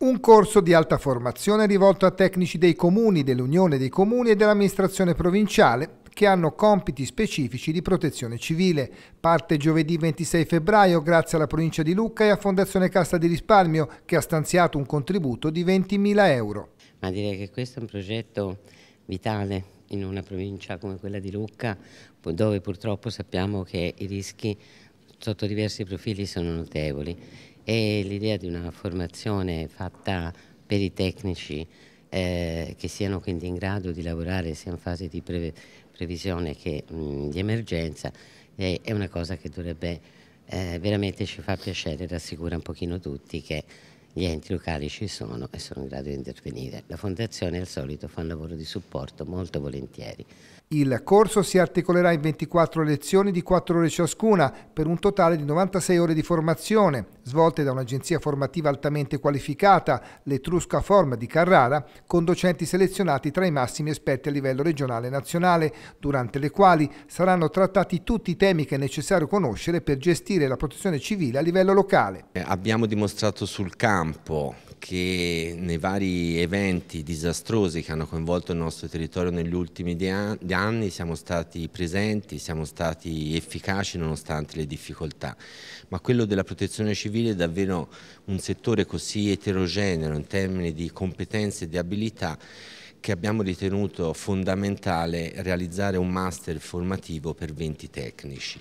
Un corso di alta formazione rivolto a tecnici dei comuni, dell'Unione dei Comuni e dell'amministrazione provinciale che hanno compiti specifici di protezione civile. Parte giovedì 26 febbraio grazie alla provincia di Lucca e a Fondazione Cassa di Risparmio che ha stanziato un contributo di 20.000 euro. Ma direi che questo è un progetto vitale in una provincia come quella di Lucca dove purtroppo sappiamo che i rischi sotto diversi profili sono notevoli e l'idea di una formazione fatta per i tecnici eh, che siano quindi in grado di lavorare sia in fase di pre previsione che mh, mm, di emergenza eh, è una cosa che dovrebbe eh, veramente ci fa piacere e rassicura un pochino tutti che gli enti locali ci sono e sono in grado di intervenire. La Fondazione al solito fa un lavoro di supporto molto volentieri. Il corso si articolerà in 24 lezioni di 4 ore ciascuna per un totale di 96 ore di formazione svolte da un'agenzia formativa altamente qualificata, l'Etrusca Form di Carrara, con docenti selezionati tra i massimi esperti a livello regionale e nazionale, durante le quali saranno trattati tutti i temi che è necessario conoscere per gestire la protezione civile a livello locale. Eh, abbiamo dimostrato sul campo che nei vari eventi disastrosi che hanno coinvolto il nostro territorio negli ultimi anni siamo stati presenti, siamo stati efficaci nonostante le difficoltà, ma quello della protezione civile è davvero un settore così eterogeneo in termini di competenze e di abilità che abbiamo ritenuto fondamentale realizzare un master formativo per 20 tecnici.